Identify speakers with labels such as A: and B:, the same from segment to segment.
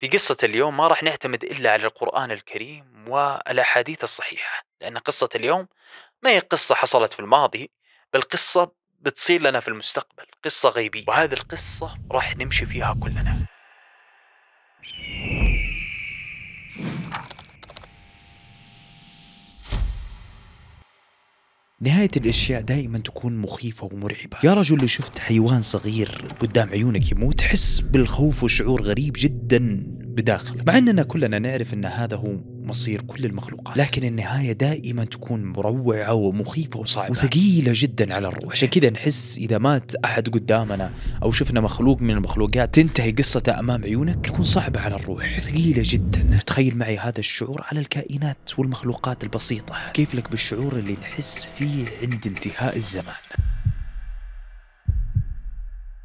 A: في قصة اليوم ما راح نعتمد إلا على القرآن الكريم والأحاديث الصحيحة لأن قصة اليوم ما هي قصة حصلت في الماضي بل قصة بتصير لنا في المستقبل قصة غيبية وهذه القصة راح نمشي فيها كلنا نهاية الأشياء دائما تكون مخيفة ومرعبة يا رجل لو شفت حيوان صغير قدام عيونك يموت تحس بالخوف وشعور غريب جدا بداخلك مع أننا كلنا نعرف أن هذا هو مصير كل المخلوقات لكن النهاية دائما تكون مروعة ومخيفة وصعبة وثقيلة جدا على الروح عشان كذا نحس إذا مات أحد قدامنا أو شفنا مخلوق من المخلوقات تنتهي قصته أمام عيونك تكون صعبة على الروح ثقيلة جدا تخيل معي هذا الشعور على الكائنات والمخلوقات البسيطة كيف لك بالشعور اللي نحس فيه عند انتهاء الزمان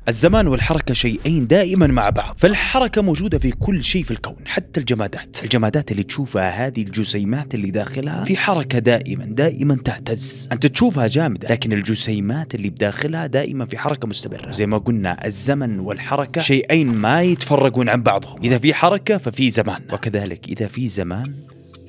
A: الزمان والحركة شيئين دائما مع بعض فالحركة موجودة في كل شيء في الكون حتى الجمادات الجمادات اللي تشوفها هذه الجسيمات اللي داخلها في حركة دائما دائما تهتز أنت تشوفها جامدة لكن الجسيمات اللي بداخلها دائما في حركة مستمرة زي ما قلنا الزمن والحركة شيئين ما يتفرقون عن بعضهم إذا في حركة ففي زمان وكذلك إذا في زمان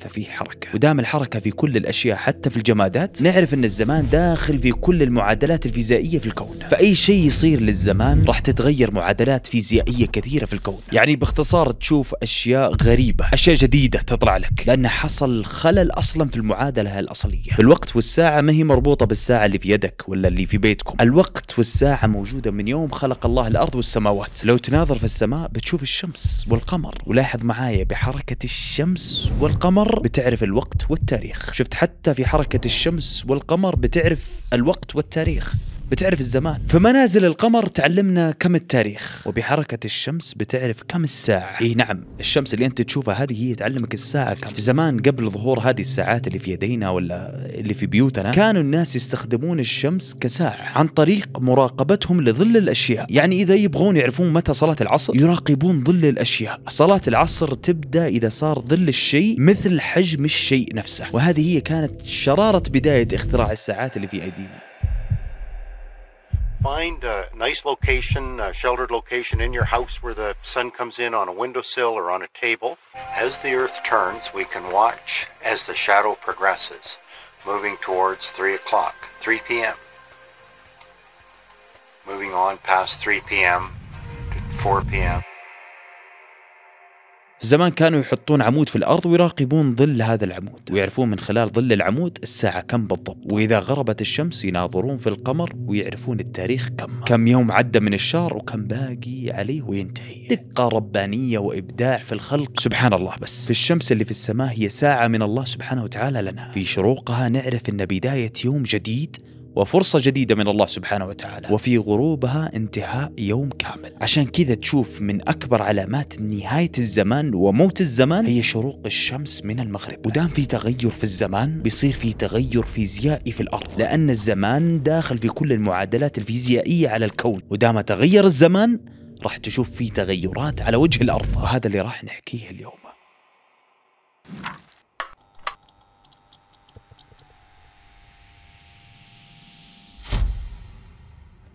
A: ففي حركة ودام الحركة في كل الأشياء حتى في الجمادات نعرف أن الزمان داخل في كل المعادلات الفيزيائية في الكون فأي شيء يصير للزمان راح تتغير معادلات فيزيائية كثيرة في الكون يعني باختصار تشوف أشياء غريبة أشياء جديدة تطلع لك لأن حصل خلل أصلا في المعادلة الأصلية الوقت والساعة ما هي مربوطة بالساعة اللي في يدك ولا اللي في بيتكم الوقت والساعة موجودة من يوم خلق الله الأرض والسماوات لو تناظر في السماء بتشوف الشمس والقمر ولاحظ معايا بحركة الشمس والقمر القمر بتعرف الوقت والتاريخ شفت حتى في حركة الشمس والقمر بتعرف الوقت والتاريخ بتعرف الزمان فمنازل القمر تعلمنا كم التاريخ وبحركة الشمس بتعرف كم الساعة إيه نعم الشمس اللي أنت تشوفها هذه هي تعلمك الساعة كم في زمان قبل ظهور هذه الساعات اللي في يدينا ولا اللي في بيوتنا كانوا الناس يستخدمون الشمس كساعة عن طريق مراقبتهم لظل الأشياء يعني إذا يبغون يعرفون متى صلاة العصر يراقبون ظل الأشياء صلاة العصر تبدأ إذا صار ظل الشيء مثل حجم الشيء نفسه وهذه هي كانت شرارة بداية اختراع الساعات اللي في أيدينا find a nice location, a sheltered location in your house where the sun comes in on a windowsill or on a table. As the earth turns, we can watch as the shadow progresses, moving towards 3 o'clock, 3 p.m. Moving on past 3 p.m. to 4 p.m. زمان كانوا يحطون عمود في الارض ويراقبون ظل هذا العمود ويعرفون من خلال ظل العمود الساعه كم بالضبط واذا غربت الشمس يناظرون في القمر ويعرفون التاريخ كم كم يوم عدى من الشهر وكم باقي عليه وينتهي دقه ربانيه وابداع في الخلق سبحان الله بس في الشمس اللي في السماء هي ساعه من الله سبحانه وتعالى لنا في شروقها نعرف ان بدايه يوم جديد وفرصة جديدة من الله سبحانه وتعالى وفي غروبها انتهاء يوم كامل عشان كذا تشوف من أكبر علامات نهاية الزمان وموت الزمان هي شروق الشمس من المغرب ودام في تغير في الزمان بيصير في تغير فيزيائي في الأرض لأن الزمان داخل في كل المعادلات الفيزيائية على الكون ودام تغير الزمان راح تشوف في تغيرات على وجه الأرض وهذا اللي راح نحكيه اليوم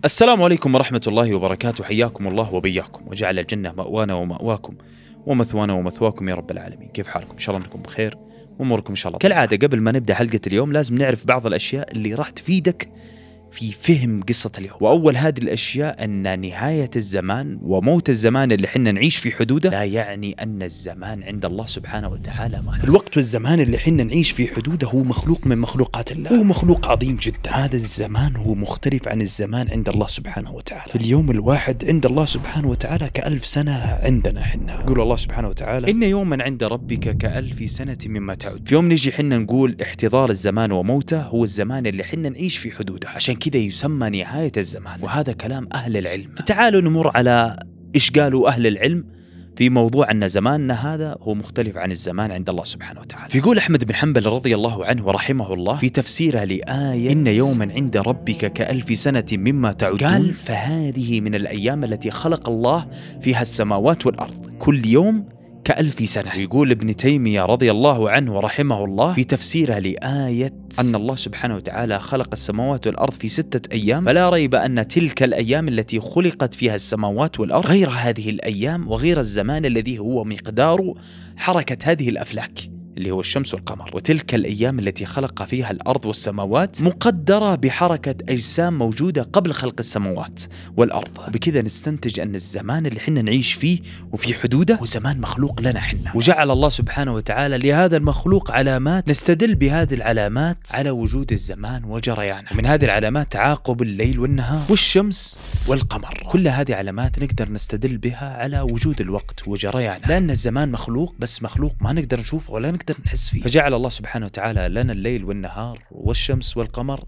A: السلام عليكم ورحمة الله وبركاته حياكم الله وبياكم وجعل الجنة مأوانا ومأواكم ومثوانا ومثواكم يا رب العالمين كيف حالكم إن شاء الله أنكم بخير وأموركم إن شاء الله كالعادة قبل ما نبدأ حلقة اليوم لازم نعرف بعض الأشياء اللي راح تفيدك في فهم قصة اليوم وأول هذه الأشياء أن نهاية الزمان وموت الزمان اللي حنا نعيش في حدوده لا يعني أن الزمان عند الله سبحانه وتعالى مات الوقت والزمان اللي حنا نعيش في حدوده هو مخلوق من مخلوقات الله هو مخلوق عظيم جدا هذا الزمان هو مختلف عن الزمان عند الله سبحانه وتعالى في اليوم الواحد عند الله سبحانه وتعالى كألف سنة عندنا حنا يقول الله سبحانه وتعالى إن يوما عند ربك كألف سنة مما تعد في يوم نجي حنا نقول احتضار الزمان وموته هو الزمان اللي حنا نعيش في حدوده عشان كذا يسمى نهاية الزمان وهذا كلام أهل العلم فتعالوا نمر على إيش قالوا أهل العلم في موضوع أن زماننا هذا هو مختلف عن الزمان عند الله سبحانه وتعالى فيقول أحمد بن حنبل رضي الله عنه ورحمه الله في تفسيره لآية إن يوما عند ربك كألف سنة مما تعدون قال فهذه من الأيام التي خلق الله فيها السماوات والأرض كل يوم كألف سنة ويقول ابن تيمية رضي الله عنه ورحمه الله في تفسيره لآية أن الله سبحانه وتعالى خلق السماوات والأرض في ستة أيام فلا ريب أن تلك الأيام التي خلقت فيها السماوات والأرض غير هذه الأيام وغير الزمان الذي هو مقدار حركة هذه الأفلاك اللي هو الشمس والقمر وتلك الأيام التي خلق فيها الأرض والسماوات مقدرة بحركة أجسام موجودة قبل خلق السماوات والأرض وبكذا نستنتج أن الزمان اللي حنا نعيش فيه وفي حدوده هو زمان مخلوق لنا حنا وجعل الله سبحانه وتعالى لهذا المخلوق علامات نستدل بهذه العلامات على وجود الزمان وجريانه ومن هذه العلامات تعاقب الليل والنهار والشمس والقمر كل هذه علامات نقدر نستدل بها على وجود الوقت وجريانه لأن الزمان مخلوق بس مخلوق ما نقدر نشوفه ولا نقدر نقدر نحس فيه فجعل الله سبحانه وتعالى لنا الليل والنهار والشمس والقمر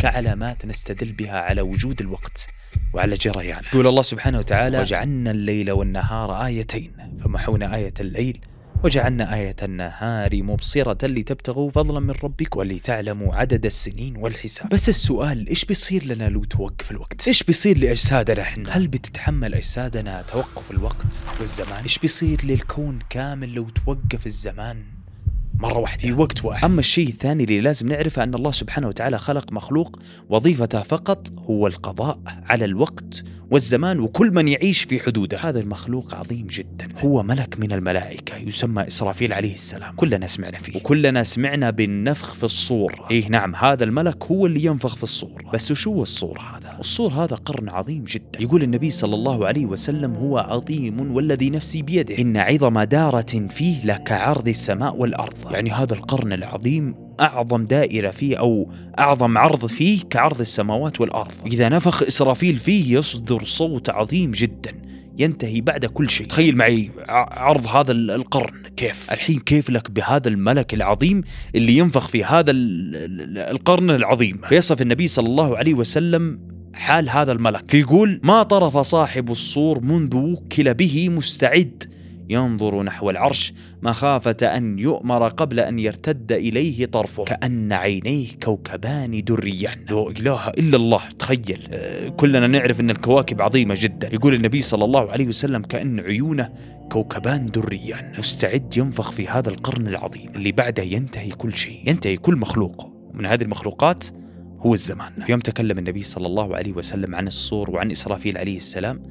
A: كعلامات نستدل بها على وجود الوقت وعلى جريانه يقول الله سبحانه وتعالى وجعلنا الليل والنهار آيتين فمحونا آية الليل وجعلنا آية النهار مبصرة لتبتغوا فضلا من ربك ولتعلموا عدد السنين والحساب بس السؤال إيش بيصير لنا لو توقف الوقت؟ إيش بيصير لأجسادنا إحنا؟ هل بتتحمل أجسادنا توقف الوقت والزمان؟ إيش بيصير للكون كامل لو توقف الزمان مرة واحدة في وقت واحد أما الشيء الثاني اللي لازم نعرفه أن الله سبحانه وتعالى خلق مخلوق وظيفته فقط هو القضاء على الوقت والزمان وكل من يعيش في حدوده هذا المخلوق عظيم جدا هو ملك من الملائكة يسمى إسرافيل عليه السلام كلنا سمعنا فيه وكلنا سمعنا بالنفخ في الصورة إيه نعم هذا الملك هو اللي ينفخ في الصورة بس شو الصور هذا الصور هذا قرن عظيم جدا يقول النبي صلى الله عليه وسلم هو عظيم والذي نفسي بيده إن عظم دارة فيه لكعرض السماء والأرض يعني هذا القرن العظيم أعظم دائرة فيه أو أعظم عرض فيه كعرض السماوات والأرض إذا نفخ إسرافيل فيه يصدر صوت عظيم جدا ينتهي بعد كل شيء تخيل معي عرض هذا القرن كيف الحين كيف لك بهذا الملك العظيم اللي ينفخ في هذا القرن العظيم فيصف النبي صلى الله عليه وسلم حال هذا الملك فيقول ما طرف صاحب الصور منذ وكل به مستعد ينظر نحو العرش مخافة أن يؤمر قبل أن يرتد إليه طرفه كأن عينيه كوكبان دريان لا إله إلا الله تخيل آه، كلنا نعرف أن الكواكب عظيمة جدا يقول النبي صلى الله عليه وسلم كأن عيونه كوكبان دريان مستعد ينفخ في هذا القرن العظيم اللي بعده ينتهي كل شيء ينتهي كل مخلوق من هذه المخلوقات هو الزمان في يوم تكلم النبي صلى الله عليه وسلم عن الصور وعن إسرافيل عليه السلام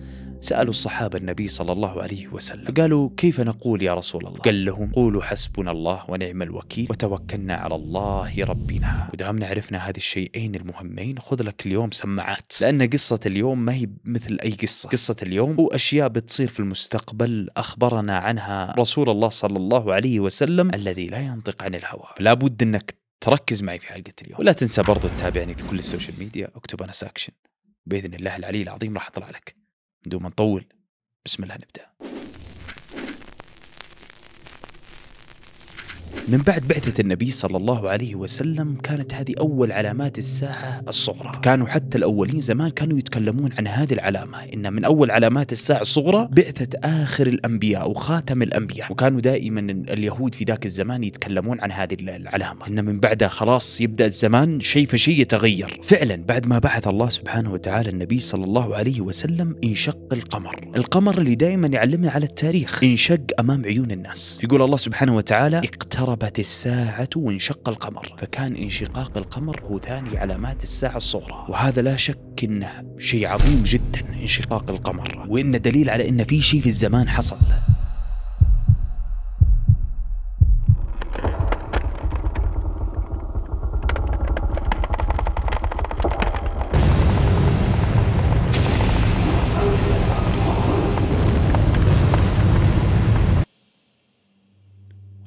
A: سالوا الصحابه النبي صلى الله عليه وسلم فقالوا كيف نقول يا رسول الله قال لهم قولوا حسبنا الله ونعم الوكيل وتوكلنا على الله ربنا ودامنا عرفنا هذه الشيئين المهمين خذ لك اليوم سماعات لان قصه اليوم ما هي مثل اي قصه قصه اليوم هو اشياء بتصير في المستقبل اخبرنا عنها رسول الله صلى الله عليه وسلم الذي لا ينطق عن الهوى فلا بد انك تركز معي في حلقه اليوم ولا تنسى برضو تتابعني في كل السوشيال ميديا اكتب انا ساكشن باذن الله العلي العظيم راح اطلع لك بدون ما نطول بسم الله نبدأ من بعد بعثة النبي صلى الله عليه وسلم كانت هذه أول علامات الساعة الصغرى كانوا حتى الأولين زمان كانوا يتكلمون عن هذه العلامة إن من أول علامات الساعة الصغرى بعثة آخر الأنبياء وخاتم الأنبياء وكانوا دائما اليهود في ذاك الزمان يتكلمون عن هذه العلامة إن من بعدها خلاص يبدأ الزمان شيء فشيء يتغير فعلا بعد ما بعث الله سبحانه وتعالى النبي صلى الله عليه وسلم انشق القمر القمر اللي دائما يعلمنا على التاريخ انشق أمام عيون الناس يقول الله سبحانه وتعالى اقترب اقتربت الساعة وانشق القمر فكان انشقاق القمر هو ثاني علامات الساعة الصغرى وهذا لا شك انه شيء عظيم جدا انشقاق القمر وانه دليل على ان في شيء في الزمان حصل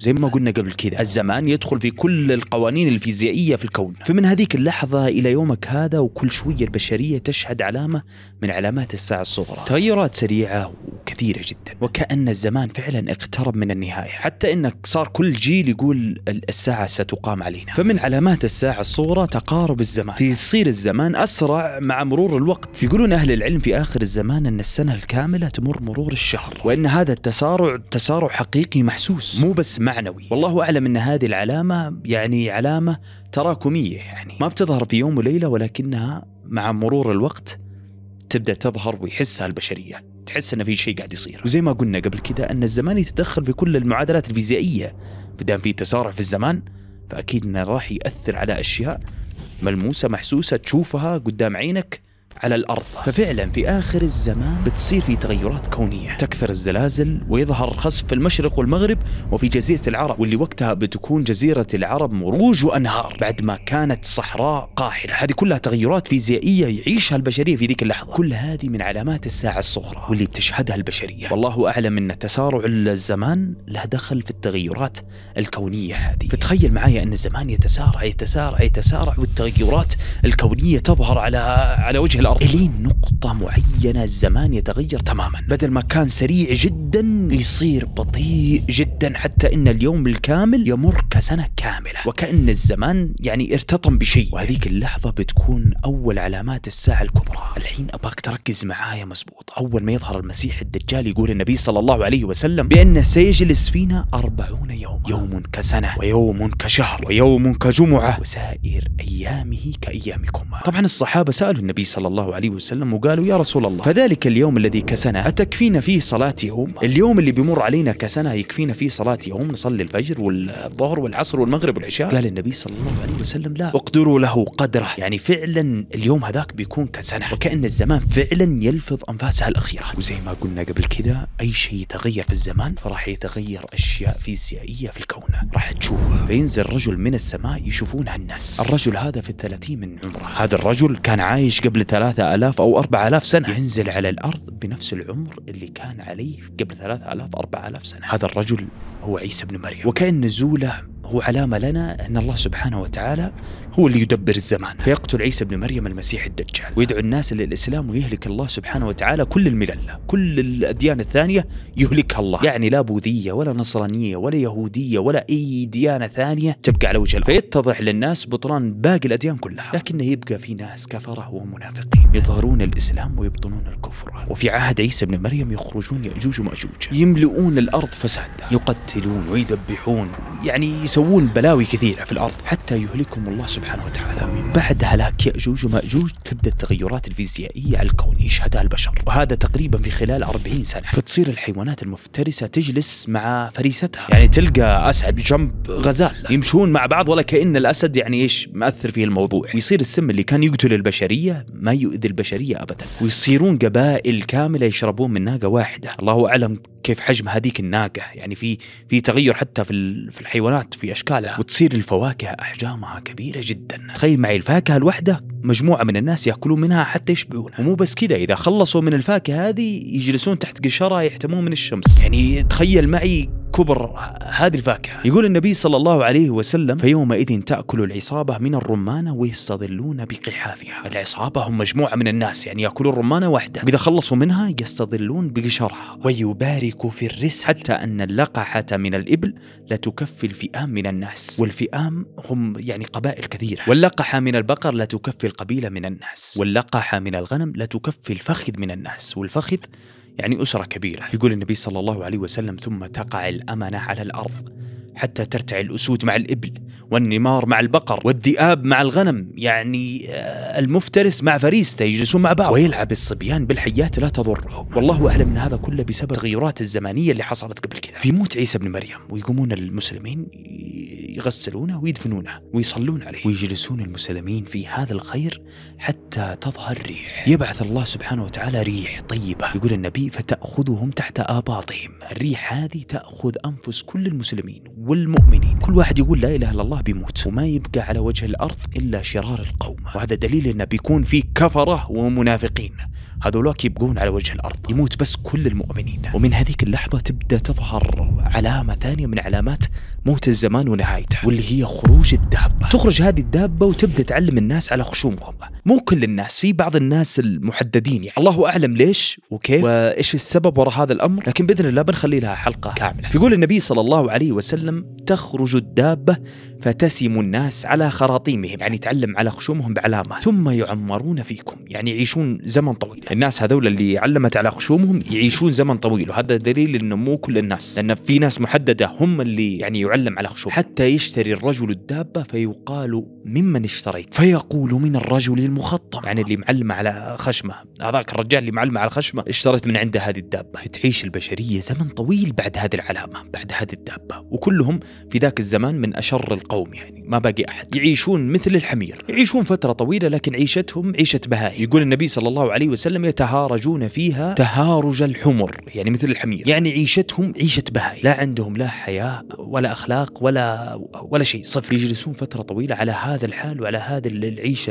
A: زي ما قلنا قبل كذا الزمان يدخل في كل القوانين الفيزيائية في الكون فمن هذيك اللحظة إلى يومك هذا وكل شوية البشرية تشهد علامة من علامات الساعة الصغرى تغيرات سريعة وكثيرة جدا وكأن الزمان فعلا اقترب من النهاية حتى أنك صار كل جيل يقول الساعة ستقام علينا فمن علامات الساعة الصغرى تقارب الزمان فيصير الزمان أسرع مع مرور الوقت يقولون أهل العلم في آخر الزمان أن السنة الكاملة تمر مرور الشهر وأن هذا التسارع تسارع حقيقي محسوس مو بس مع معنوي والله أعلم أن هذه العلامة يعني علامة تراكمية يعني ما بتظهر في يوم وليلة ولكنها مع مرور الوقت تبدا تظهر ويحسها البشريه تحس ان في شيء قاعد يصير وزي ما قلنا قبل كذا ان الزمان يتدخل في كل المعادلات الفيزيائيه فدام في تسارع في الزمان فاكيد انه راح ياثر على اشياء ملموسه محسوسه تشوفها قدام عينك على الأرض ففعلا في آخر الزمان بتصير في تغيرات كونية تكثر الزلازل ويظهر خسف في المشرق والمغرب وفي جزيرة العرب واللي وقتها بتكون جزيرة العرب مروج وأنهار بعد ما كانت صحراء قاحلة هذه كلها تغيرات فيزيائية يعيشها البشرية في ذيك اللحظة كل هذه من علامات الساعة الصغرى واللي بتشهدها البشرية والله أعلم أن تسارع الزمان له دخل في التغيرات الكونية هذه فتخيل معايا أن الزمان يتسارع يتسارع يتسارع والتغيرات الكونية تظهر على على وجه الارض الين نقطه معينه الزمان يتغير تماما بدل ما كان سريع جدا يصير بطيء جدا حتى ان اليوم الكامل يمر كسنه كامله وكان الزمان يعني ارتطم بشيء وهذيك اللحظه بتكون اول علامات الساعه الكبرى الحين اباك تركز معايا مزبوط اول ما يظهر المسيح الدجال يقول النبي صلى الله عليه وسلم بانه سيجلس فينا أربعون يوما يوم كسنه ويوم كشهر ويوم كجمعه وسائر ايامه كايامكم طبعا الصحابه سالوا النبي صلى الله الله عليه وسلم وقالوا يا رسول الله فذلك اليوم الذي كسنه أتكفينا فيه صلاة يوم اليوم اللي بيمر علينا كسنه يكفينا فيه صلاة يوم نصلي الفجر والظهر والعصر والمغرب والعشاء قال النبي صلى الله عليه وسلم لا اقدروا له قدره يعني فعلا اليوم هذاك بيكون كسنه وكأن الزمان فعلا يلفظ أنفاسها الأخيرة وزي ما قلنا قبل كذا أي شيء يتغير في الزمان فراح يتغير أشياء فيزيائية في الكون راح تشوفها فينزل رجل من السماء يشوفونها الناس الرجل هذا في الثلاثين من عمره هذا الرجل كان عايش قبل ثلاثة ألاف أو أربعة ألاف سنة ينزل على الأرض بنفس العمر اللي كان عليه قبل ثلاثة ألاف أربعة ألاف سنة هذا الرجل هو عيسى بن مريم وكأن نزوله هو علامة لنا أن الله سبحانه وتعالى هو اللي يدبر الزمان فيقتل عيسى ابن مريم المسيح الدجال ويدعو الناس للإسلام ويهلك الله سبحانه وتعالى كل المللة كل الأديان الثانية يهلكها الله يعني لا بوذية ولا نصرانية ولا يهودية ولا أي ديانة ثانية تبقى على وجه الأرض فيتضح للناس بطلان باقي الأديان كلها لكنه يبقى في ناس كفرة ومنافقين يظهرون الإسلام ويبطنون الكفر وفي عهد عيسى ابن مريم يخرجون يأجوج ومأجوج يملؤون الأرض فسادا يقتلون ويذبحون يعني يسوون بلاوي كثيرة في الأرض حتى يهلكهم الله سبحانه وتعالى بعد هلاك يأجوج ومأجوج تبدأ التغيرات الفيزيائية على الكون يشهدها البشر وهذا تقريبا في خلال 40 سنة فتصير الحيوانات المفترسة تجلس مع فريستها يعني تلقى أسعد جنب غزال يمشون مع بعض ولا كأن الأسد يعني إيش مأثر فيه الموضوع ويصير السم اللي كان يقتل البشرية ما يؤذي البشرية أبدا ويصيرون قبائل كاملة يشربون من ناقة واحدة الله أعلم كيف حجم هذيك الناقه يعني في في تغير حتى في في الحيوانات في اشكالها وتصير الفواكه احجامها كبيره جدا تخيل معي الفاكهه الواحده مجموعه من الناس ياكلون منها حتى يشبعونها ومو بس كذا اذا خلصوا من الفاكهه هذه يجلسون تحت قشرها يحتمون من الشمس يعني تخيل معي كبر هذه الفاكهة يقول النبي صلى الله عليه وسلم فيومئذ تأكل العصابة من الرمانة ويستظلون بقحافها العصابة هم مجموعة من الناس يعني يأكلون الرمانة واحدة وإذا خلصوا منها يستظلون بقشرها ويبارك في الرزق حتى أن اللقحة من الإبل لا تكفي الفئام من الناس والفئام هم يعني قبائل كثيرة واللقحة من البقر لا تكفي قبيلة من الناس واللقاحة من الغنم لا تكفي الفخذ من الناس والفخذ يعني أسرة كبيرة يقول النبي صلى الله عليه وسلم ثم تقع الأمانة على الأرض حتى ترتعي الأسود مع الإبل والنمار مع البقر والذئاب مع الغنم يعني آه، المفترس مع فريسته يجلسون مع بعض ويلعب الصبيان بالحيات لا تضرهم والله أعلم أن هذا كله بسبب التغيرات الزمنية اللي حصلت قبل كذا في موت عيسى بن مريم ويقومون المسلمين يغسلونه ويدفنونه ويصلون عليه ويجلسون المسلمين في هذا الخير حتى تظهر ريح يبعث الله سبحانه وتعالى ريح طيبة يقول النبي فتأخذهم تحت آباطهم الريح هذه تأخذ أنفس كل المسلمين والمؤمنين كل واحد يقول لا إله إلا الله بيموت وما يبقى على وجه الأرض إلا شرار القوم وهذا دليل أنه بيكون في كفرة ومنافقين هذولاك يبقون على وجه الأرض يموت بس كل المؤمنين ومن هذيك اللحظة تبدأ تظهر علامة ثانية من علامات موت الزمان ونهايته واللي هي خروج الدابة تخرج هذه الدابة وتبدأ تعلم الناس على خشومهم مو كل الناس في بعض الناس المحددين يعني الله اعلم ليش وكيف وايش السبب وراء هذا الامر لكن باذن الله بنخلي لها حلقه كامله يقول النبي صلى الله عليه وسلم تخرج الدابه فتسم الناس على خراطيمهم يعني تعلم على خشومهم بعلامه ثم يعمرون فيكم يعني يعيشون زمن طويل يعني الناس هذول اللي علمت على خشومهم يعيشون زمن طويل وهذا دليل انه مو كل الناس لان في ناس محدده هم اللي يعني يعلم على خشومهم حتى يشتري الرجل الدابه فيقال ممن اشتريت فيقول من الرجل مخطم يعني اللي معلمه على خشمه هذاك الرجال اللي معلمه على خشمه اشتريت من عنده هذه الدابه فتعيش البشريه زمن طويل بعد هذه العلامه بعد هذه الدابه وكلهم في ذاك الزمان من اشر القوم يعني ما باقي احد يعيشون مثل الحمير يعيشون فتره طويله لكن عيشتهم عيشه بهائم يقول النبي صلى الله عليه وسلم يتهارجون فيها تهارج الحمر يعني مثل الحمير يعني عيشتهم عيشه بهائم لا عندهم لا حياه ولا اخلاق ولا ولا شيء صفر يجلسون فتره طويله على هذا الحال وعلى هذا العيشه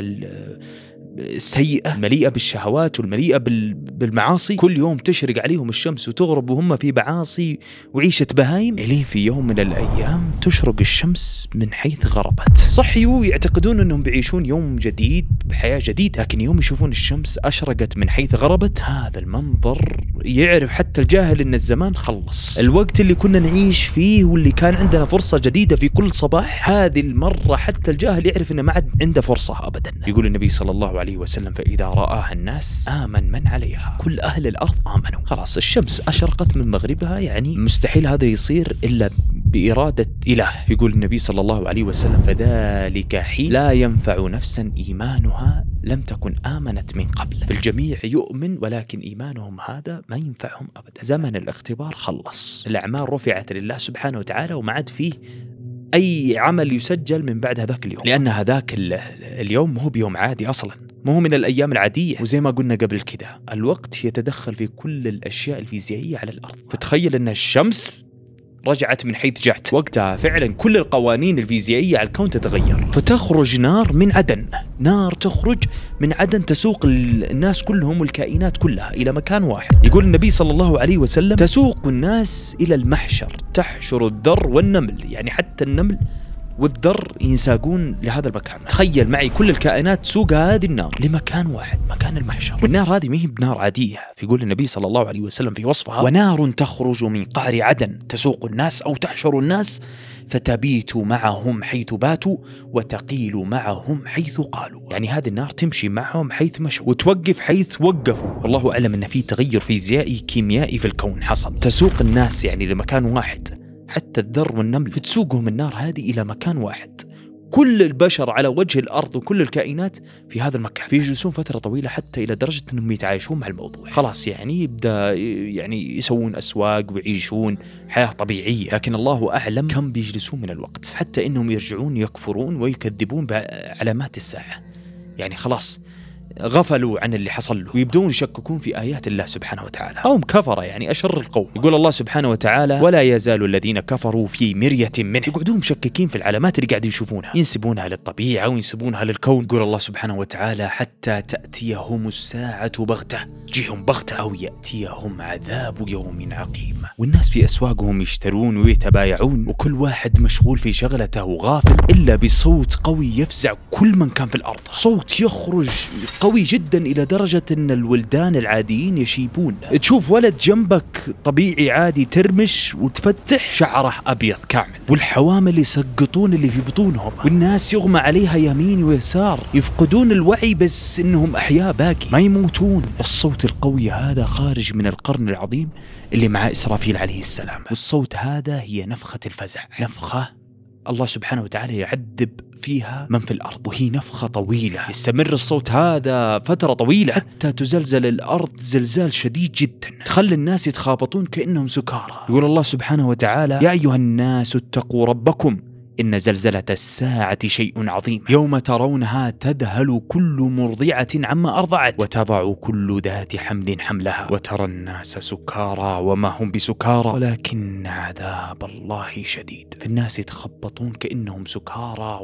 A: السيئه مليئه بالشهوات والمليئه بالمعاصي كل يوم تشرق عليهم الشمس وتغرب وهم في معاصي وعيشه بهايم الين في يوم من الايام تشرق الشمس من حيث غربت صحيوا يعتقدون انهم بيعيشون يوم جديد بحياه جديده لكن يوم يشوفون الشمس اشرقت من حيث غربت هذا المنظر يعرف حتى الجاهل ان الزمان خلص الوقت اللي كنا نعيش فيه واللي كان عندنا فرصه جديده في كل صباح هذه المره حتى الجاهل يعرف انه ما عاد عنده فرصه ابدا يقول النبي صلى الله عليه عليه وسلم فإذا رآها الناس آمن من عليها كل أهل الأرض آمنوا خلاص الشمس أشرقت من مغربها يعني مستحيل هذا يصير إلا بإرادة إله يقول النبي صلى الله عليه وسلم فذلك حين لا ينفع نفسا إيمانها لم تكن آمنت من قبل الجميع يؤمن ولكن إيمانهم هذا ما ينفعهم أبدا زمن الاختبار خلص الأعمال رفعت لله سبحانه وتعالى وما عاد فيه أي عمل يسجل من بعد هذاك اليوم لأن هذاك اليوم هو بيوم عادي أصلا ما هو من الأيام العادية وزي ما قلنا قبل كده الوقت يتدخل في كل الأشياء الفيزيائية على الأرض فتخيل أن الشمس رجعت من حيث جعت وقتها فعلا كل القوانين الفيزيائية على الكون تتغير فتخرج نار من عدن نار تخرج من عدن تسوق الناس كلهم والكائنات كلها إلى مكان واحد يقول النبي صلى الله عليه وسلم تسوق الناس إلى المحشر تحشر الذر والنمل يعني حتى النمل والذر ينساقون لهذا المكان تخيل معي كل الكائنات سوق هذه النار لمكان واحد مكان المحشر والنار هذه ما هي بنار عادية قول النبي صلى الله عليه وسلم في وصفها ونار تخرج من قعر عدن تسوق الناس أو تحشر الناس فتبيت معهم حيث باتوا وتقيل معهم حيث قالوا يعني هذه النار تمشي معهم حيث مشوا وتوقف حيث وقفوا والله أعلم أن في تغير فيزيائي كيميائي في الكون حصل تسوق الناس يعني لمكان واحد حتى الذر والنمل فتسوقهم النار هذه إلى مكان واحد كل البشر على وجه الأرض وكل الكائنات في هذا المكان فيجلسون فترة طويلة حتى إلى درجة أنهم يتعايشون مع الموضوع خلاص يعني يبدأ يعني يسوون أسواق ويعيشون حياة طبيعية لكن الله أعلم كم بيجلسون من الوقت حتى أنهم يرجعون يكفرون ويكذبون بعلامات الساعة يعني خلاص غفلوا عن اللي حصل له ويبدون يشككون في آيات الله سبحانه وتعالى أو كفرة يعني أشر القوم يقول الله سبحانه وتعالى ولا يزال الذين كفروا في مرية منه يقعدون مشككين في العلامات اللي قاعدين يشوفونها ينسبونها للطبيعة وينسبونها للكون يقول الله سبحانه وتعالى حتى تأتيهم الساعة بغتة جيهم بغتة أو يأتيهم عذاب يوم عقيم والناس في أسواقهم يشترون ويتبايعون وكل واحد مشغول في شغلته وغافل إلا بصوت قوي يفزع كل من كان في الأرض صوت يخرج قوي جدا الى درجه ان الولدان العاديين يشيبون تشوف ولد جنبك طبيعي عادي ترمش وتفتح شعره ابيض كامل والحوامل يسقطون اللي في بطونهم والناس يغمى عليها يمين ويسار يفقدون الوعي بس انهم احياء باقي ما يموتون الصوت القوي هذا خارج من القرن العظيم اللي مع اسرافيل عليه السلام والصوت هذا هي نفخه الفزع نفخه الله سبحانه وتعالى يعذب فيها من في الارض وهي نفخه طويله يستمر الصوت هذا فتره طويله حتى تزلزل الارض زلزال شديد جدا تخلي الناس يتخابطون كانهم سكارى يقول الله سبحانه وتعالى يا ايها الناس اتقوا ربكم إن زلزلة الساعة شيء عظيم يوم ترونها تذهل كل مرضعة عما أرضعت وتضع كل ذات حمل حملها وترى الناس سكارى وما هم بسكارى ولكن عذاب الله شديد فالناس يتخبطون كأنهم سكارى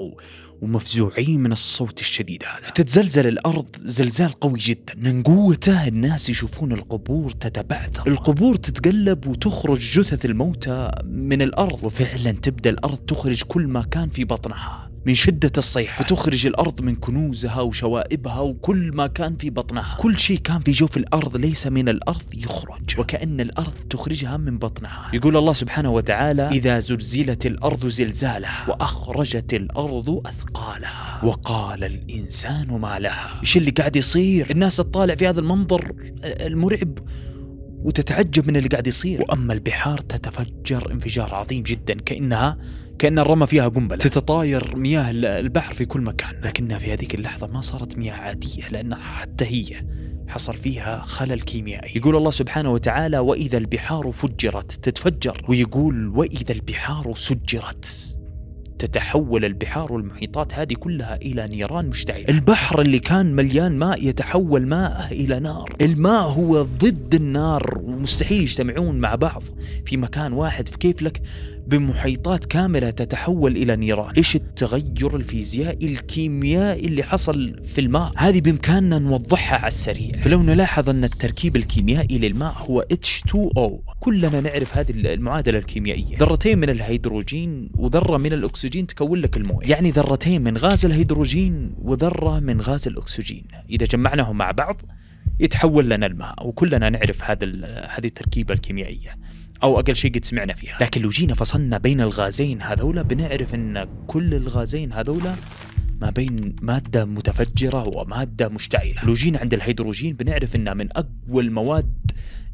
A: ومفزوعين من الصوت الشديد هذا فتتزلزل الأرض زلزال قوي جدا من قوته الناس يشوفون القبور تتبعثر القبور تتقلب وتخرج جثث الموتى من الأرض وفعلا تبدأ الأرض تخرج كل كل ما كان في بطنها من شدة الصيحة فتخرج الأرض من كنوزها وشوائبها وكل ما كان في بطنها كل شيء كان في جوف الأرض ليس من الأرض يخرج وكأن الأرض تخرجها من بطنها يقول الله سبحانه وتعالى إذا زلزلت الأرض زلزالها وأخرجت الأرض أثقالها وقال الإنسان ما لها إيش اللي قاعد يصير الناس تطالع في هذا المنظر المرعب وتتعجب من اللي قاعد يصير وأما البحار تتفجر انفجار عظيم جدا كأنها كأن رمى فيها قنبلة تتطاير مياه البحر في كل مكان لكنها في هذيك اللحظة ما صارت مياه عادية لأنها حتى هي حصل فيها خلل كيميائي يقول الله سبحانه وتعالى وإذا البحار فجرت تتفجر ويقول وإذا البحار سجرت تتحول البحار والمحيطات هذه كلها إلى نيران مشتعلة البحر اللي كان مليان ماء يتحول ماءه إلى نار الماء هو ضد النار ومستحيل يجتمعون مع بعض في مكان واحد فكيف لك بمحيطات كاملة تتحول إلى نيران إيش التغير الفيزيائي الكيميائي اللي حصل في الماء هذه بإمكاننا نوضحها على السريع فلو نلاحظ أن التركيب الكيميائي للماء هو H2O كلنا نعرف هذه المعادلة الكيميائية ذرتين من الهيدروجين وذرة من الأكسجين تكون لك الموية يعني ذرتين من غاز الهيدروجين وذرة من غاز الأكسجين إذا جمعناهم مع بعض يتحول لنا الماء وكلنا نعرف هذا هذه التركيبه الكيميائيه او اقل شيء قد سمعنا فيها لكن لو جينا فصلنا بين الغازين هذولا بنعرف ان كل الغازين هذولا ما بين مادة متفجرة ومادة مشتعلة لو جينا عند الهيدروجين بنعرف أنه من أقوى المواد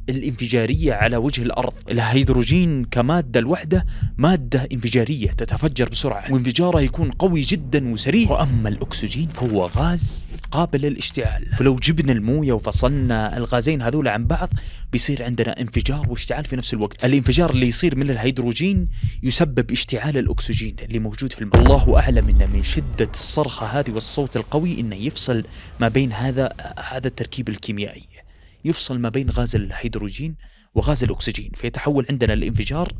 A: الانفجارية على وجه الأرض الهيدروجين كمادة الوحدة مادة انفجارية تتفجر بسرعة وانفجارها يكون قوي جدا وسريع وأما الأكسجين فهو غاز قابل للاشتعال فلو جبنا الموية وفصلنا الغازين هذول عن بعض بيصير عندنا انفجار واشتعال في نفس الوقت الانفجار اللي يصير من الهيدروجين يسبب اشتعال الأكسجين اللي موجود في الماء الله أعلم إن من شدة الصرخة هذه والصوت القوي إنه يفصل ما بين هذا هذا التركيب الكيميائي يفصل ما بين غاز الهيدروجين وغاز الأكسجين فيتحول عندنا الانفجار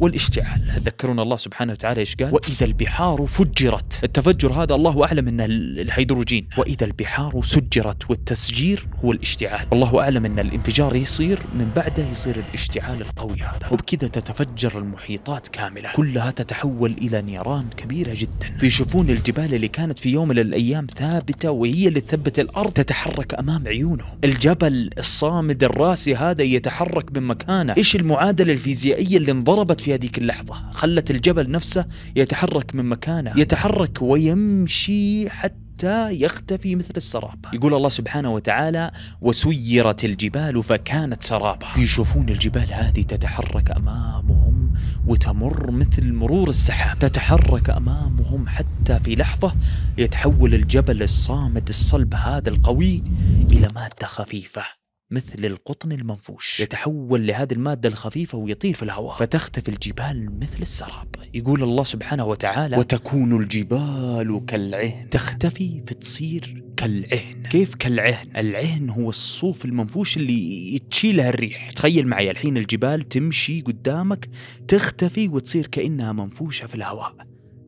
A: والاشتعال تذكرون الله سبحانه وتعالى ايش قال واذا البحار فجرت التفجر هذا الله اعلم انه الهيدروجين واذا البحار سجرت والتسجير هو الاشتعال الله اعلم ان الانفجار يصير من بعده يصير الاشتعال القوي هذا وبكذا تتفجر المحيطات كامله كلها تتحول الى نيران كبيره جدا في شفون الجبال اللي كانت في يوم من الايام ثابته وهي اللي تثبت الارض تتحرك امام عيونهم الجبل الصامد الراسي هذا يتحرك من مكانه ايش المعادله الفيزيائيه اللي انضربت في هذيك اللحظة خلت الجبل نفسه يتحرك من مكانه يتحرك ويمشي حتى يختفي مثل السراب يقول الله سبحانه وتعالى وسيرت الجبال فكانت سرابا يشوفون الجبال هذه تتحرك أمامهم وتمر مثل مرور السحاب تتحرك أمامهم حتى في لحظة يتحول الجبل الصامت الصلب هذا القوي إلى مادة خفيفة مثل القطن المنفوش يتحول لهذه المادة الخفيفة ويطير في الهواء فتختفي الجبال مثل السراب يقول الله سبحانه وتعالى وتكون الجبال كالعهن تختفي فتصير كالعهن كيف كالعهن العهن هو الصوف المنفوش اللي تشيلها الريح تخيل معي الحين الجبال تمشي قدامك تختفي وتصير كأنها منفوشة في الهواء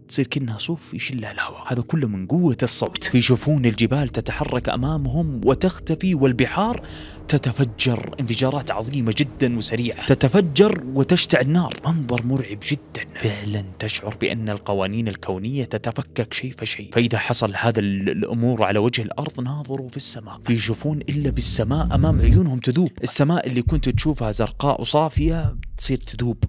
A: تصير كأنها صوف يشلها الهواء هذا كله من قوة الصوت يشوفون الجبال تتحرك أمامهم وتختفي والبحار تتفجر انفجارات عظيمة جدا وسريعة تتفجر وتشتعل نار منظر مرعب جدا فعلا تشعر بأن القوانين الكونية تتفكك شيء فشيء فإذا حصل هذا الأمور على وجه الأرض ناظروا في السماء فيشوفون إلا بالسماء أمام عيونهم تذوب السماء اللي كنت تشوفها زرقاء وصافية تصير تذوب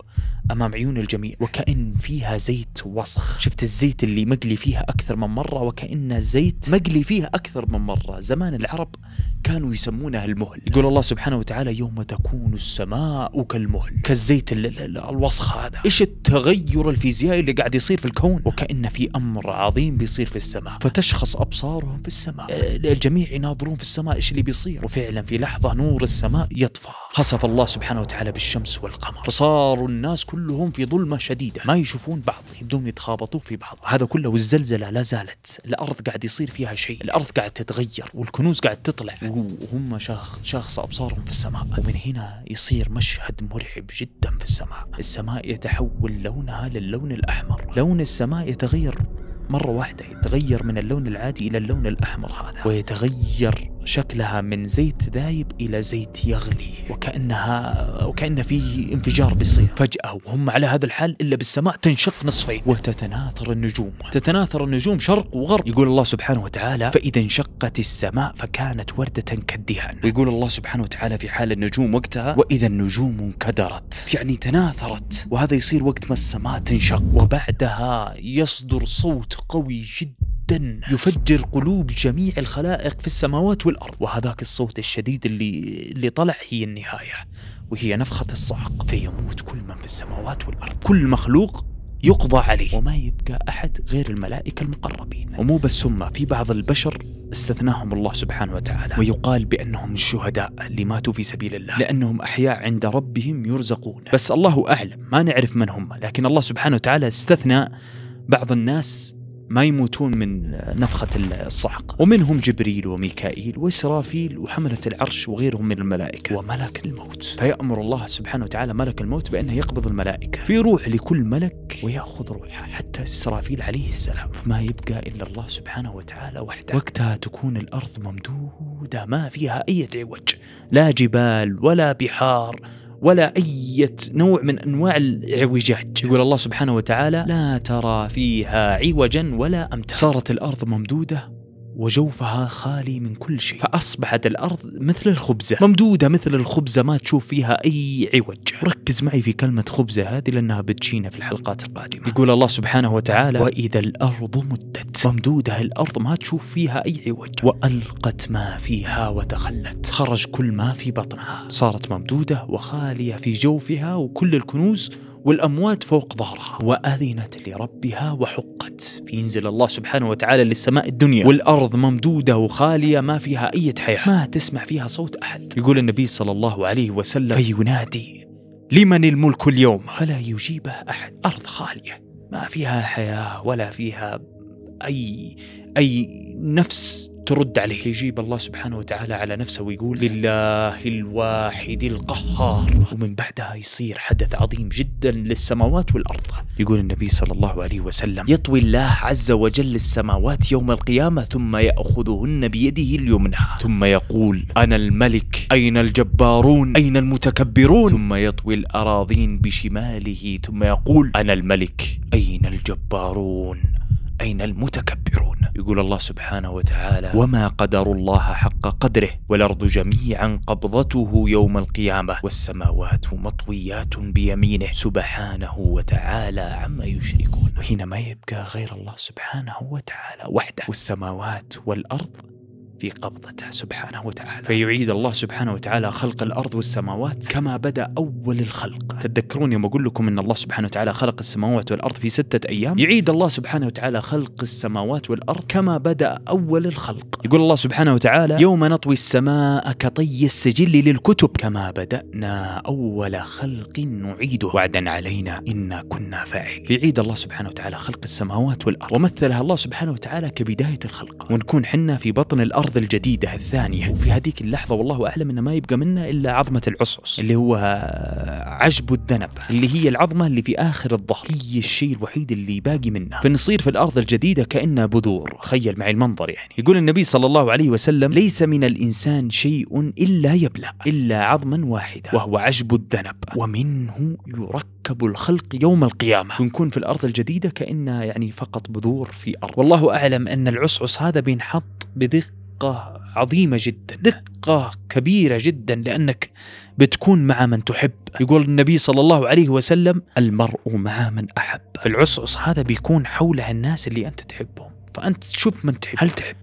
A: امام عيون الجميع وكان فيها زيت وسخ شفت الزيت اللي مقلي فيها اكثر من مره وكانه زيت مقلي فيها اكثر من مره زمان العرب كانوا يسمونه المهل يقول الله سبحانه وتعالى يوم تكون السماء كالمهل كالزيت الـ الـ الـ الوسخ هذا ايش التغير الفيزيائي اللي قاعد يصير في الكون وكان في امر عظيم بيصير في السماء فتشخص ابصارهم في السماء الجميع يناظرون في السماء ايش اللي بيصير وفعلا في لحظه نور السماء يطفى خسف الله سبحانه وتعالى بالشمس والقمر فصاروا الناس كلهم في ظلمة شديدة ما يشوفون بعض يبدون يتخابطون في بعض هذا كله والزلزلة لا زالت الأرض قاعد يصير فيها شيء الأرض قاعد تتغير والكنوز قاعد تطلع وهم شخ شخص أبصارهم في السماء ومن هنا يصير مشهد مرعب جدا في السماء السماء يتحول لونها للون الأحمر لون السماء يتغير مرة واحدة يتغير من اللون العادي إلى اللون الأحمر هذا ويتغير شكلها من زيت ذايب إلى زيت يغلي وكأنها وكأن في انفجار بيصير فجأة وهم على هذا الحال إلا بالسماء تنشق نصفين وتتناثر النجوم تتناثر النجوم شرق وغرب يقول الله سبحانه وتعالى فإذا انشقت السماء فكانت وردة كالدهان ويقول الله سبحانه وتعالى في حال النجوم وقتها وإذا النجوم انكدرت يعني تناثرت وهذا يصير وقت ما السماء تنشق وبعدها يصدر صوت قوي جدا جدا يفجر قلوب جميع الخلائق في السماوات والأرض وهذاك الصوت الشديد اللي, اللي طلع هي النهاية وهي نفخة الصعق فيموت كل من في السماوات والأرض كل مخلوق يقضى عليه وما يبقى أحد غير الملائكة المقربين ومو بس هم في بعض البشر استثناهم الله سبحانه وتعالى ويقال بأنهم الشهداء اللي ماتوا في سبيل الله لأنهم أحياء عند ربهم يرزقون بس الله أعلم ما نعرف من هم لكن الله سبحانه وتعالى استثنى بعض الناس ما يموتون من نفخة الصعق ومنهم جبريل وميكائيل وإسرافيل وحملة العرش وغيرهم من الملائكة وملك الموت فيأمر الله سبحانه وتعالى ملك الموت بأنه يقبض الملائكة في روح لكل ملك ويأخذ روحه حتى إسرافيل عليه السلام فما يبقى إلا الله سبحانه وتعالى وحده وقتها تكون الأرض ممدودة ما فيها أي عوج لا جبال ولا بحار ولا أي نوع من أنواع الإعوجاج يقول الله سبحانه وتعالى لا ترى فيها عوجا ولا أمتا صارت الأرض ممدودة وجوفها خالي من كل شيء فأصبحت الأرض مثل الخبزة ممدودة مثل الخبزة ما تشوف فيها أي عوج ركز معي في كلمة خبزة هذه لأنها بتجينا في الحلقات القادمة يقول الله سبحانه وتعالى وإذا الأرض مدت ممدودة الأرض ما تشوف فيها أي عوج وألقت ما فيها وتخلت خرج كل ما في بطنها صارت ممدودة وخالية في جوفها وكل الكنوز والأموات فوق ظهرها وأذنت لربها وحقت فينزل الله سبحانه وتعالى للسماء الدنيا والأرض ممدودة وخالية ما فيها أي حياة ما تسمع فيها صوت أحد يقول النبي صلى الله عليه وسلم فينادي لمن الملك اليوم فلا يجيبه أحد أرض خالية ما فيها حياة ولا فيها أي أي نفس ترد عليه يجيب الله سبحانه وتعالى على نفسه ويقول لله الواحد القهار ومن بعدها يصير حدث عظيم جدا للسماوات والأرض يقول النبي صلى الله عليه وسلم يطوي الله عز وجل السماوات يوم القيامة ثم يأخذهن بيده اليمنى ثم يقول أنا الملك أين الجبارون أين المتكبرون ثم يطوي الأراضين بشماله ثم يقول أنا الملك أين الجبارون أين المتكبرون يقول الله سبحانه وتعالى وما قدر الله حق قدره والأرض جميعا قبضته يوم القيامة والسماوات مطويات بيمينه سبحانه وتعالى عما يشركون وهنا ما يبقى غير الله سبحانه وتعالى وحده والسماوات والأرض في قبضته سبحانه وتعالى فيعيد الله سبحانه وتعالى خلق الأرض والسماوات كما بدأ أول الخلق تتذكرون يوم أقول لكم أن الله سبحانه وتعالى خلق السماوات والأرض في ستة أيام يعيد الله سبحانه وتعالى خلق السماوات والأرض كما بدأ أول الخلق يقول الله سبحانه وتعالى يوم نطوي السماء كطي السجل للكتب كما بدأنا أول خلق نعيده وعدا علينا إنا كنا فاعلين يعيد الله سبحانه وتعالى خلق السماوات والأرض ومثلها الله سبحانه وتعالى كبداية الخلق ونكون حنا في بطن الأرض الأرض الجديدة الثانية وفي هذيك اللحظة والله أعلم انه ما يبقى منا إلا عظمة العصص اللي هو آه، عجب الذنب اللي هي العظمة اللي في آخر الظهر هي الشيء الوحيد اللي باقي منها فنصير في الأرض الجديدة كأنها بذور تخيل معي المنظر يعني يقول النبي صلى الله عليه وسلم ليس من الإنسان شيء إلا يبلى إلا عظما واحدة وهو عجب الذنب ومنه يركب الخلق يوم القيامة ونكون في الأرض الجديدة كأنها يعني فقط بذور في أرض والله أعلم أن العصعص هذا بينحط بدقة دقة عظيمة جدا دقة كبيرة جدا لأنك بتكون مع من تحب يقول النبي صلى الله عليه وسلم المرء مع من أحب فالعصعص هذا بيكون حوله الناس اللي أنت تحبهم فأنت تشوف من تحب هل تحب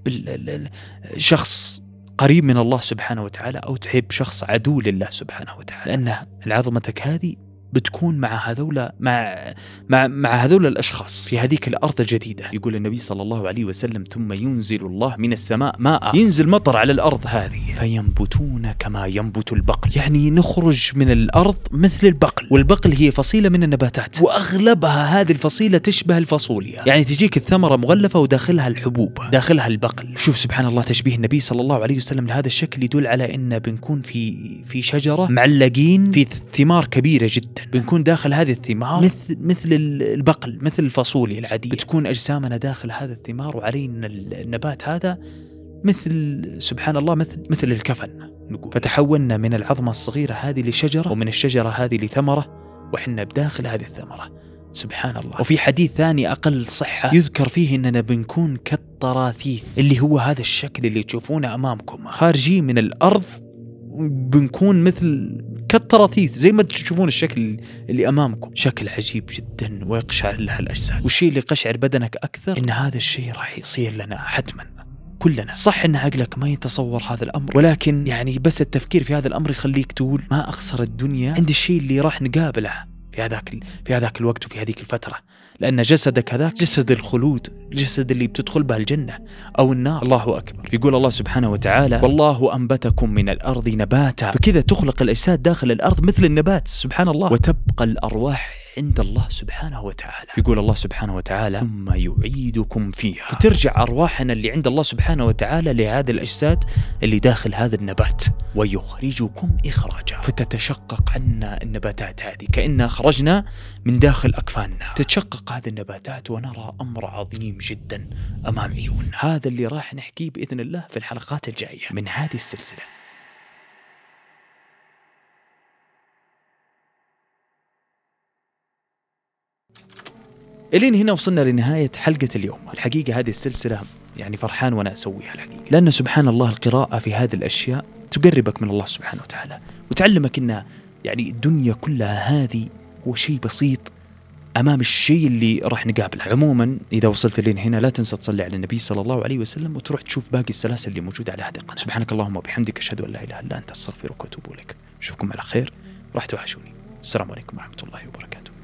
A: شخص قريب من الله سبحانه وتعالى أو تحب شخص عدو لله سبحانه وتعالى لأن عظمتك هذه بتكون مع هذولا مع مع مع هذولا الاشخاص في هذيك الارض الجديده يقول النبي صلى الله عليه وسلم ثم ينزل الله من السماء ماء ينزل مطر على الارض هذه فينبتون كما ينبت البقل يعني نخرج من الارض مثل البقل والبقل هي فصيله من النباتات واغلبها هذه الفصيله تشبه الفاصوليا يعني تجيك الثمره مغلفه وداخلها الحبوب داخلها البقل شوف سبحان الله تشبيه النبي صلى الله عليه وسلم لهذا الشكل يدل على ان بنكون في في شجره معلقين في ثمار كبيره جدا جدا بنكون داخل هذه الثمار مثل مثل البقل مثل الفاصوليا العاديه بتكون اجسامنا داخل هذا الثمار وعلينا النبات هذا مثل سبحان الله مثل مثل الكفن نقول فتحولنا من العظمه الصغيره هذه لشجره ومن الشجره هذه لثمره وحنا بداخل هذه الثمره سبحان الله وفي حديث ثاني أقل صحة يذكر فيه أننا بنكون كالطراثيث اللي هو هذا الشكل اللي تشوفونه أمامكم خارجي من الأرض بنكون مثل كالتراثيث زي ما تشوفون الشكل اللي امامكم شكل عجيب جدا ويقشعر لها الاجساد والشيء اللي قشعر بدنك اكثر ان هذا الشيء راح يصير لنا حتما كلنا صح ان عقلك ما يتصور هذا الامر ولكن يعني بس التفكير في هذا الامر يخليك تقول ما اخسر الدنيا عند الشيء اللي راح نقابله في هذاك في هذاك الوقت وفي هذيك الفتره لأن جسدك هذاك جسد الخلود الجسد اللي بتدخل به الجنة أو النار الله أكبر يقول الله سبحانه وتعالى والله أنبتكم من الأرض نباتا فكذا تخلق الأجساد داخل الأرض مثل النبات سبحان الله وتبقى الأرواح عند الله سبحانه وتعالى يقول الله سبحانه وتعالى ثم يعيدكم فيها فترجع أرواحنا اللي عند الله سبحانه وتعالى لهذه الأجساد اللي داخل هذا النبات ويخرجكم إخراجا فتتشقق عنا النباتات هذه كأننا أخرجنا من داخل أكفاننا تتشقق هذه النباتات ونرى أمر عظيم جدا أمام عيوننا هذا اللي راح نحكيه بإذن الله في الحلقات الجاية من هذه السلسلة الين هنا وصلنا لنهاية حلقة اليوم الحقيقة هذه السلسلة يعني فرحان وأنا أسويها الحقيقة لأن سبحان الله القراءة في هذه الأشياء تقربك من الله سبحانه وتعالى وتعلمك أن يعني الدنيا كلها هذه هو شيء بسيط امام الشيء اللي راح نقابله عموما اذا وصلت لين هنا لا تنسى تصلي على النبي صلى الله عليه وسلم وتروح تشوف باقي السلاسل اللي موجوده على هذه القناه سبحانك اللهم وبحمدك اشهد ان لا اله الا انت استغفرك واتوب اليك اشوفكم على خير راح توحشوني السلام عليكم ورحمه الله وبركاته